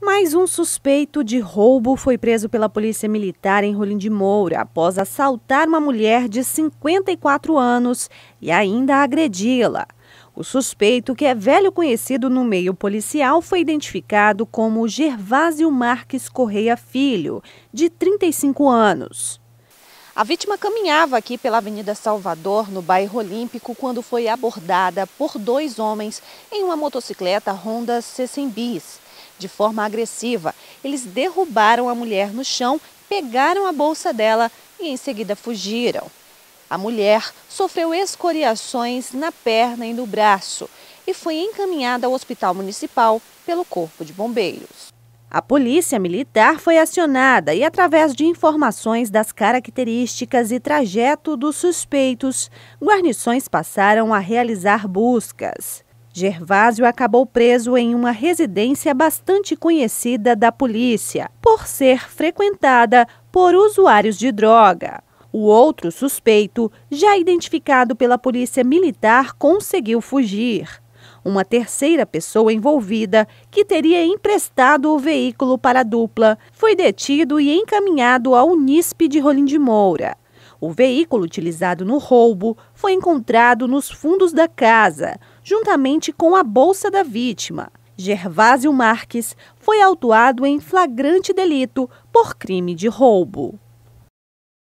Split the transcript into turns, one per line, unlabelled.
Mais um suspeito de roubo foi preso pela Polícia Militar em Rolim de Moura após assaltar uma mulher de 54 anos e ainda agredi-la. O suspeito, que é velho conhecido no meio policial, foi identificado como Gervásio Marques Correia Filho, de 35 anos. A vítima caminhava aqui pela Avenida Salvador, no bairro Olímpico, quando foi abordada por dois homens em uma motocicleta Honda C100 Bis de forma agressiva. Eles derrubaram a mulher no chão, pegaram a bolsa dela e em seguida fugiram. A mulher sofreu escoriações na perna e no braço e foi encaminhada ao hospital municipal pelo Corpo de Bombeiros. A polícia militar foi acionada e, através de informações das características e trajeto dos suspeitos, guarnições passaram a realizar buscas. Gervásio acabou preso em uma residência bastante conhecida da polícia, por ser frequentada por usuários de droga. O outro suspeito, já identificado pela polícia militar, conseguiu fugir. Uma terceira pessoa envolvida, que teria emprestado o veículo para a dupla, foi detido e encaminhado ao Unisp de Rolim de Moura. O veículo utilizado no roubo foi encontrado nos fundos da casa, juntamente com a bolsa da vítima. Gervásio Marques foi autuado em flagrante delito por crime de roubo.